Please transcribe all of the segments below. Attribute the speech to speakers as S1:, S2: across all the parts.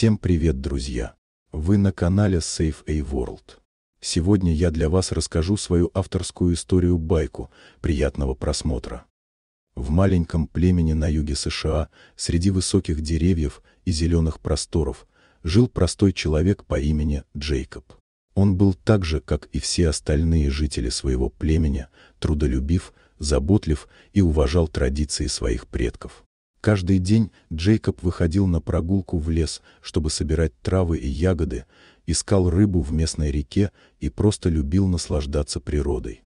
S1: Всем привет, друзья! Вы на канале Safe A World. Сегодня я для вас расскажу свою авторскую историю-байку. Приятного просмотра! В маленьком племени на юге США, среди высоких деревьев и зеленых просторов, жил простой человек по имени Джейкоб. Он был так же, как и все остальные жители своего племени, трудолюбив, заботлив и уважал традиции своих предков. Каждый день Джейкоб выходил на прогулку в лес, чтобы собирать травы и ягоды, искал рыбу в местной реке и просто любил наслаждаться природой.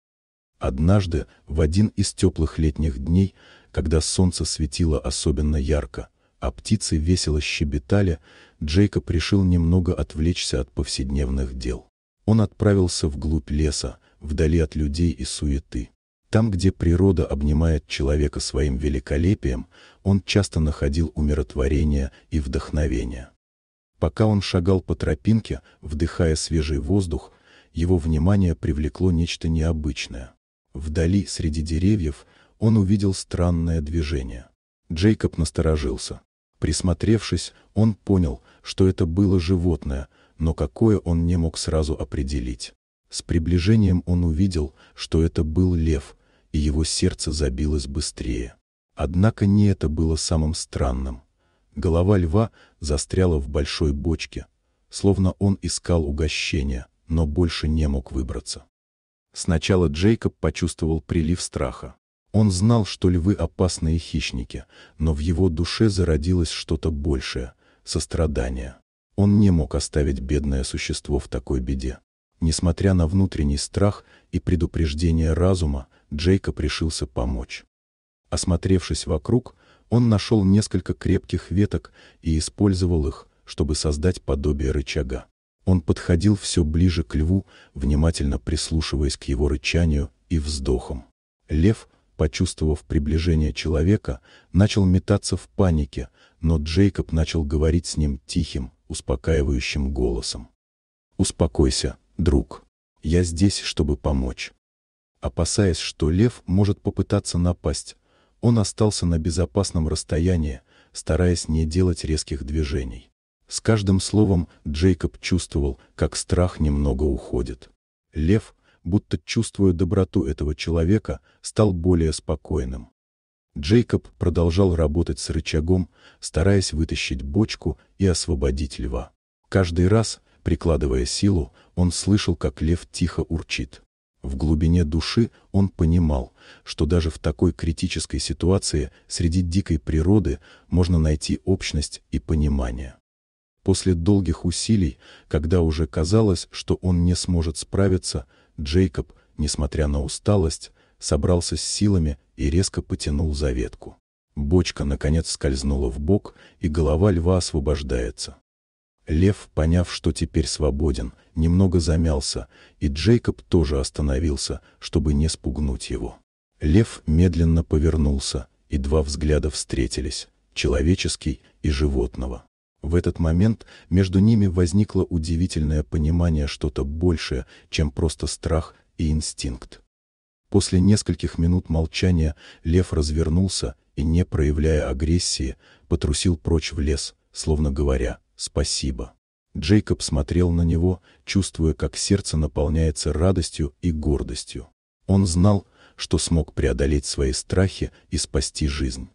S1: Однажды, в один из теплых летних дней, когда солнце светило особенно ярко, а птицы весело щебетали, Джейкоб решил немного отвлечься от повседневных дел. Он отправился вглубь леса, вдали от людей и суеты. Там, где природа обнимает человека своим великолепием, он часто находил умиротворение и вдохновение. Пока он шагал по тропинке, вдыхая свежий воздух, его внимание привлекло нечто необычное. Вдали, среди деревьев, он увидел странное движение. Джейкоб насторожился. Присмотревшись, он понял, что это было животное, но какое он не мог сразу определить. С приближением он увидел, что это был лев — и его сердце забилось быстрее. Однако не это было самым странным. Голова льва застряла в большой бочке, словно он искал угощения, но больше не мог выбраться. Сначала Джейкоб почувствовал прилив страха. Он знал, что львы опасные хищники, но в его душе зародилось что-то большее — сострадание. Он не мог оставить бедное существо в такой беде. Несмотря на внутренний страх и предупреждение разума, Джейкоб решился помочь. Осмотревшись вокруг, он нашел несколько крепких веток и использовал их, чтобы создать подобие рычага. Он подходил все ближе к льву, внимательно прислушиваясь к его рычанию и вздохам. Лев, почувствовав приближение человека, начал метаться в панике, но Джейкоб начал говорить с ним тихим, успокаивающим голосом. «Успокойся, друг. Я здесь, чтобы помочь. Опасаясь, что лев может попытаться напасть, он остался на безопасном расстоянии, стараясь не делать резких движений. С каждым словом Джейкоб чувствовал, как страх немного уходит. Лев, будто чувствуя доброту этого человека, стал более спокойным. Джейкоб продолжал работать с рычагом, стараясь вытащить бочку и освободить льва. Каждый раз, прикладывая силу, он слышал, как лев тихо урчит. В глубине души он понимал, что даже в такой критической ситуации среди дикой природы можно найти общность и понимание. После долгих усилий, когда уже казалось, что он не сможет справиться, Джейкоб, несмотря на усталость, собрался с силами и резко потянул за ветку. Бочка, наконец, скользнула в бок, и голова льва освобождается. Лев, поняв, что теперь свободен, немного замялся, и Джейкоб тоже остановился, чтобы не спугнуть его. Лев медленно повернулся, и два взгляда встретились, человеческий и животного. В этот момент между ними возникло удивительное понимание что-то большее, чем просто страх и инстинкт. После нескольких минут молчания лев развернулся и, не проявляя агрессии, потрусил прочь в лес, словно говоря, спасибо». Джейкоб смотрел на него, чувствуя, как сердце наполняется радостью и гордостью. Он знал, что смог преодолеть свои страхи и спасти жизнь.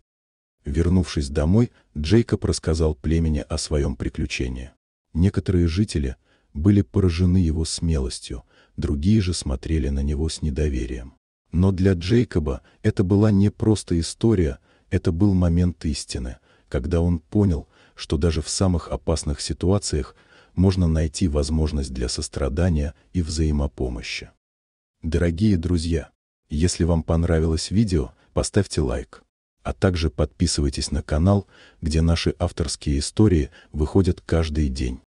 S1: Вернувшись домой, Джейкоб рассказал племени о своем приключении. Некоторые жители были поражены его смелостью, другие же смотрели на него с недоверием. Но для Джейкоба это была не просто история, это был момент истины, когда он понял, что даже в самых опасных ситуациях можно найти возможность для сострадания и взаимопомощи. Дорогие друзья, если вам понравилось видео, поставьте лайк, а также подписывайтесь на канал, где наши авторские истории выходят каждый день.